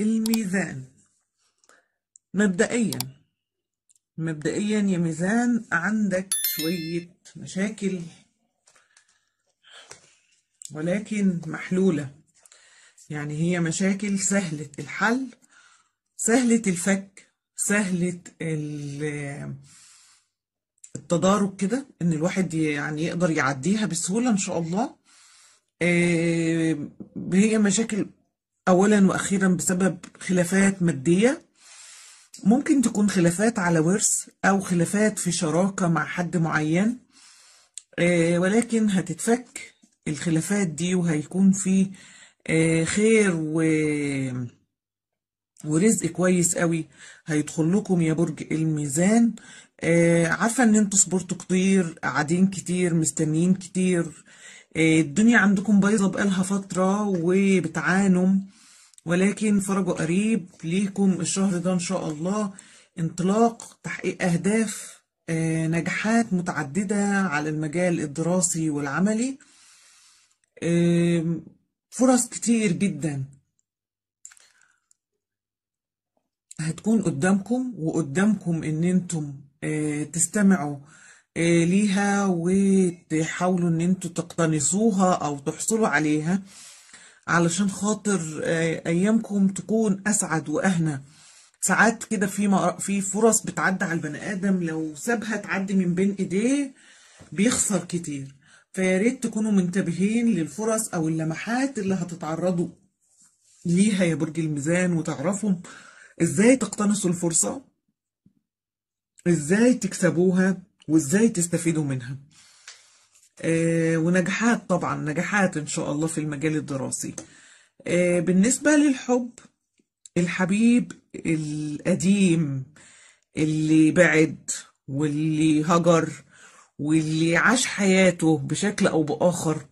الميزان مبدئيا مبدئيا يا ميزان عندك شوية مشاكل ولكن محلولة يعني هي مشاكل سهلة الحل سهلة الفك سهلة التضارب كده ان الواحد يعني يقدر يعديها بسهولة ان شاء الله آه، هي مشاكل أولا وأخيرا بسبب خلافات مادية ممكن تكون خلافات على ورث أو خلافات في شراكة مع حد معين آه، ولكن هتتفك الخلافات دي وهيكون في آه، خير و... ورزق كويس قوي هيدخل لكم يا برج الميزان آه، عارفة ان انتوا صبرتوا كتير قاعدين كتير مستنيين كتير الدنيا عندكم بايظة بقالها فترة وبتعانوا ولكن فرجوا قريب ليكم الشهر ده إن شاء الله انطلاق تحقيق أهداف آه، نجاحات متعددة على المجال الدراسي والعملي فرص كتير جدا هتكون قدامكم وقدامكم ان انتم آه، تستمعوا آه، ليها وتحاولوا ان انتم تقتنصوها او تحصلوا عليها علشان خاطر آه، ايامكم تكون اسعد واهنى ساعات كده في في فرص بتعدي على البني ادم لو سابها تعدي من بين ايديه بيخسر كتير فيا ريت تكونوا منتبهين للفرص او اللمحات اللي هتتعرضوا ليها يا برج الميزان وتعرفوا ازاي تقتنصوا الفرصه ازاي تكسبوها وازاي تستفيدوا منها آه، ونجاحات طبعا نجاحات إن شاء الله في المجال الدراسي آه، بالنسبة للحب الحبيب القديم اللي بعد واللي هجر واللي عاش حياته بشكل أو بآخر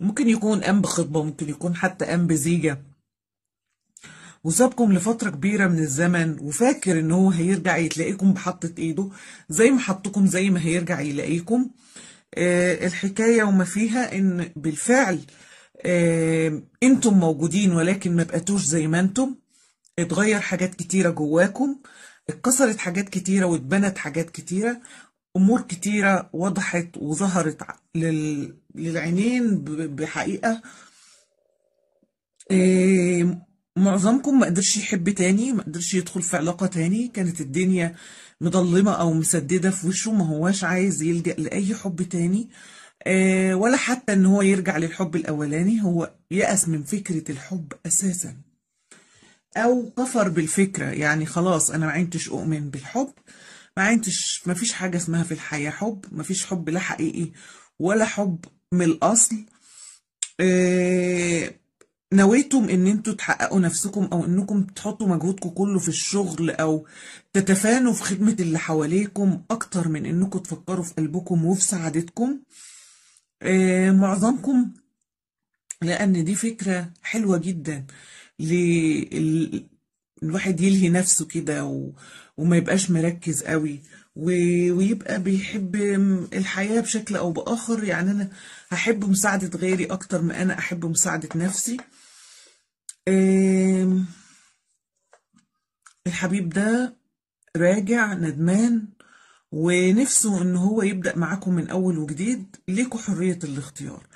ممكن يكون قام بخطبة ممكن يكون حتى قام بزيجة وسابكم لفترة كبيرة من الزمن وفاكر ان هو هيرجع يتلاقيكم بحطة ايده زي ما حطكم زي ما هيرجع يلاقيكم آه آه، الحكاية وما فيها إن بالفعل آه، أنتم موجودين ولكن ما بقتوش زي ما أنتم اتغير حاجات كتيرة جواكم اتكسرت حاجات كتيرة واتبنت حاجات كتيرة أمور كتيرة وضحت وظهرت للعينين بحقيقة معظمكم ما قدرش يحب تاني ما قدرش يدخل في علاقة تاني كانت الدنيا مضلمة أو مسددة في وشه ما هواش عايز يلجأ لأي حب تاني آه، ولا حتى إن هو يرجع للحب الأولاني هو يأس من فكرة الحب أساسا أو كفر بالفكرة يعني خلاص أنا ما عينتش أؤمن بالحب ما عينتش ما فيش حاجة اسمها في الحياة حب ما فيش حب لا حقيقي ولا حب من الأصل آه نويتم ان انتوا تحققوا نفسكم او انكم تحطوا مجهودكم كله في الشغل او تتفانوا في خدمة اللي حواليكم اكتر من انكم تفكروا في قلبكم وفي سعادتكم آه معظمكم لان دي فكرة حلوة جدا لل... الواحد يلهي نفسه كده و... وما يبقاش مركز قوي و... ويبقى بيحب الحياة بشكل او باخر يعني انا هحب مساعدة غيري اكتر ما انا احب مساعدة نفسي الحبيب ده راجع ندمان ونفسه ان هو يبدأ معاكم من اول وجديد ليكوا حرية الاختيار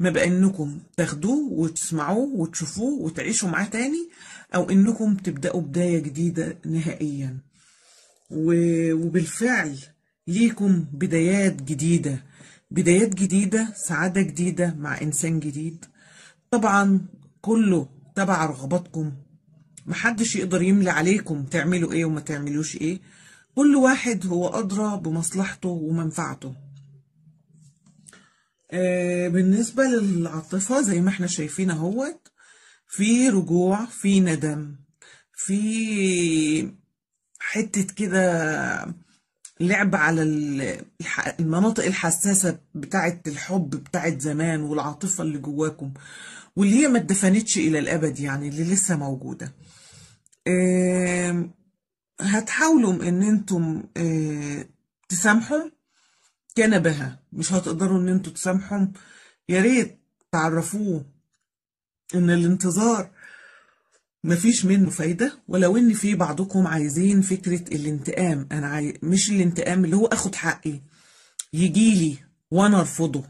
ما بقى انكم تاخدوه وتسمعوه وتشوفوه وتعيشوا معاه تاني او انكم تبدأوا بداية جديدة نهائيا وبالفعل ليكم بدايات جديدة بدايات جديدة سعادة جديدة مع انسان جديد طبعا كله تبع رغباتكم محدش يقدر يملي عليكم تعملوا ايه وما تعملوش ايه كل واحد هو أدرى بمصلحته ومنفعته آه، بالنسبة للعاطفة زي ما احنا شايفين اهوت في رجوع في ندم في حتة كده لعب على المناطق الحساسة بتاعة الحب بتاعة زمان والعاطفة اللي جواكم واللي هي ما اتدفنتش إلى الأبد يعني اللي لسه موجودة هتحاولوا إن أنتم آه، تسامحوا كان بها مش هتقدروا إن أنتم تسامحوا يا ريت تعرفوه إن الانتظار مفيش منه فايدة ولو ان في بعضكم عايزين فكرة الانتقام انا عاي... مش الانتقام اللي هو اخد حقي يجيلي وانا ارفضه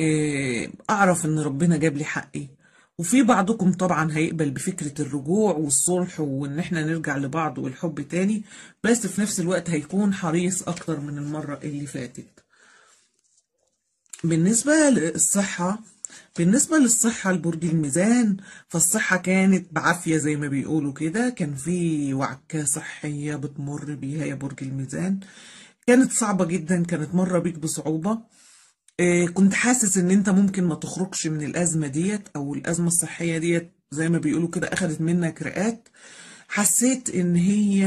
آه، اعرف ان ربنا جاب لي حقي وفي بعضكم طبعا هيقبل بفكرة الرجوع والصلح وان احنا نرجع لبعض والحب تاني بس في نفس الوقت هيكون حريص اكتر من المرة اللي فاتت بالنسبة للصحة بالنسبة للصحة لبرج الميزان فالصحة كانت بعافية زي ما بيقولوا كده كان في وعكة صحية بتمر بيها يا برج الميزان كانت صعبة جدا كانت مرة بيك بصعوبة إيه، كنت حاسس ان انت ممكن ما تخرجش من الأزمة ديت او الأزمة الصحية ديت زي ما بيقولوا كده أخدت منك رئات حسيت ان هي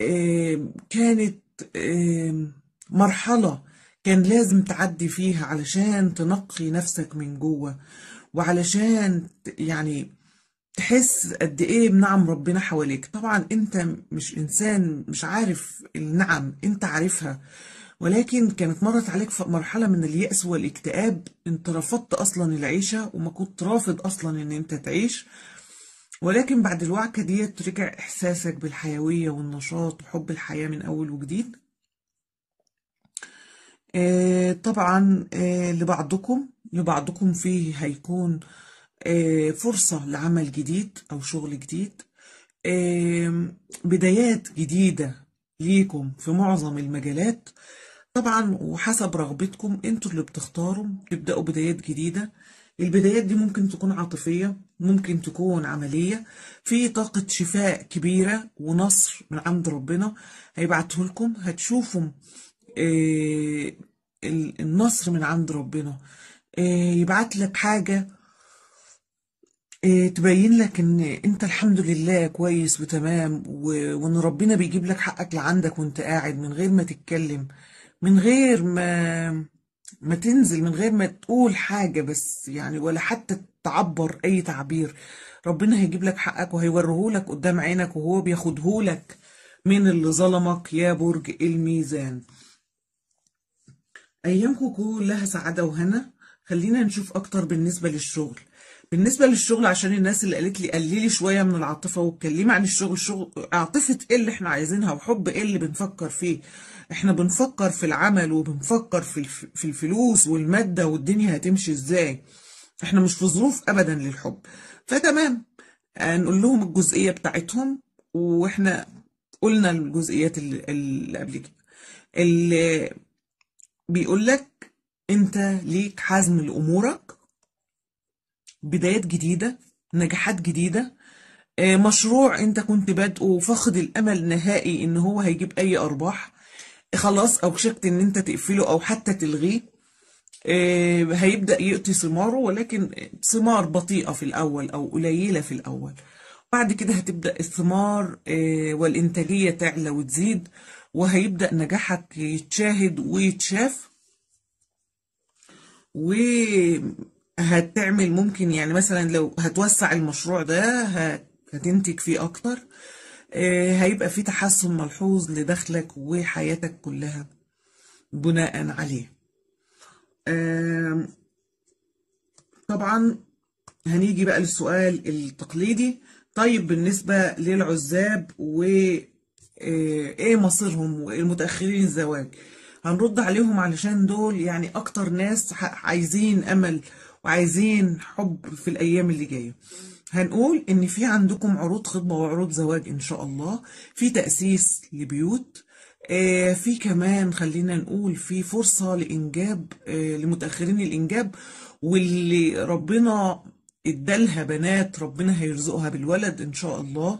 إيه، كانت إيه، مرحلة كان لازم تعدي فيها علشان تنقي نفسك من جوه وعلشان يعني تحس قد ايه بنعم ربنا حواليك طبعا انت مش انسان مش عارف النعم انت عارفها ولكن كانت مرت عليك في مرحله من اليأس والاكتئاب انت رفضت اصلا العيشه وما كنت رافض اصلا ان انت تعيش ولكن بعد الوعكه ديت رجع احساسك بالحيويه والنشاط وحب الحياه من اول وجديد آه، طبعا آه، لبعضكم لبعضكم فيه هيكون آه، فرصة لعمل جديد أو شغل جديد بدايات جديدة ليكم في معظم المجالات طبعا وحسب رغبتكم انتوا اللي بتختاروا تبدأوا بدايات جديدة البدايات دي ممكن تكون عاطفية ممكن تكون عملية في طاقة شفاء كبيرة ونصر من عند ربنا هيبعته لكم هتشوفوا آه، النصر من عند ربنا آه، يبعت لك حاجة آه، تبين لك ان انت الحمد لله كويس وتمام وان ربنا بيجيب لك حقك لعندك وانت قاعد من غير ما تتكلم من غير ما ما تنزل من غير ما تقول حاجة بس يعني ولا حتى تعبر اي تعبير ربنا هيجيب لك حقك وهيوريهولك قدام عينك وهو بياخدهولك من اللي ظلمك يا برج الميزان ايامكم كلها سعاده وهنا خلينا نشوف اكتر بالنسبه للشغل بالنسبه للشغل عشان الناس اللي قالت لي قللي شويه من العاطفه واتكلمي عن الشغل الشغل عاطفه ايه اللي احنا عايزينها وحب ايه اللي بنفكر فيه احنا بنفكر في العمل وبنفكر في الف... في الفلوس والماده والدنيا هتمشي ازاي احنا مش في ظروف ابدا للحب فتمام هنقول لهم الجزئيه بتاعتهم واحنا قلنا الجزئيات اللي, اللي قبل كده بيقول لك انت ليك حزم لامورك بدايات جديده نجاحات جديده آه، مشروع انت كنت بادئه وفاقد الامل نهائي ان هو هيجيب اي ارباح خلاص اوشكت ان انت تقفله او حتى تلغيه آه، هيبدا يقطي ثماره ولكن ثمار بطيئه في الاول او قليله في الاول بعد كده هتبدا الثمار آه، والانتاجيه تعلى وتزيد وهيبدأ نجاحك يتشاهد ويتشاف وهتعمل ممكن يعني مثلا لو هتوسع المشروع ده هتنتج فيه أكتر آه، هيبقى في تحسن ملحوظ لدخلك وحياتك كلها بناء عليه طبعا هنيجي بقى للسؤال التقليدي طيب بالنسبة للعزاب و إيه،, ايه مصيرهم المتاخرين الزواج هنرد عليهم علشان دول يعني اكتر ناس عايزين امل وعايزين حب في الايام اللي جايه هنقول ان في عندكم عروض خطبه وعروض زواج ان شاء الله في تاسيس لبيوت إيه، في كمان خلينا نقول في فرصه لانجاب إيه، لمتاخرين الانجاب واللي ربنا ادالها بنات ربنا هيرزقها بالولد ان شاء الله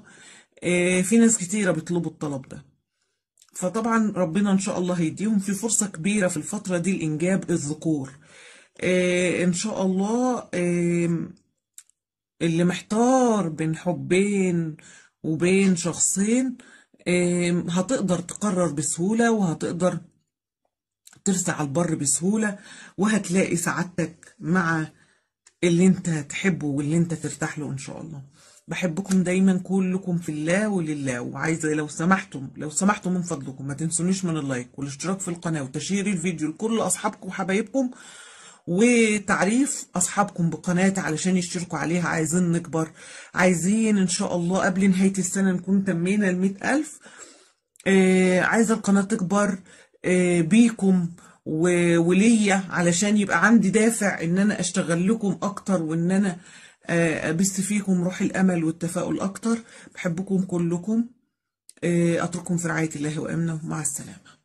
إيه، في ناس كتيرة بيطلبوا الطلب ده فطبعا ربنا إن شاء الله هيديهم في فرصة كبيرة في الفترة دي لإنجاب الذكور إيه، إن شاء الله إيه، اللي محتار بين حبين وبين شخصين هتقدر تقرر بسهولة وهتقدر ترسع البر بسهولة وهتلاقي سعادتك مع اللي انت تحبه واللي انت ترتاح له ان شاء الله بحبكم دايما كلكم في الله ولله وعايزه لو سمحتم لو سمحتم من فضلكم ما تنسونيش من اللايك والاشتراك في القناه وتشير الفيديو لكل اصحابكم وحبايبكم وتعريف اصحابكم بقناتي علشان يشتركوا عليها عايزين نكبر عايزين ان شاء الله قبل نهايه السنه نكون تمينا ال ألف آه عايزه القناه تكبر آه بيكم وليا علشان يبقى عندي دافع ان انا اشتغل لكم اكتر وان انا آه، أبث فيكم روح الأمل والتفاؤل أكتر بحبكم كلكم آه، أترككم في رعاية الله وأمنه مع السلامة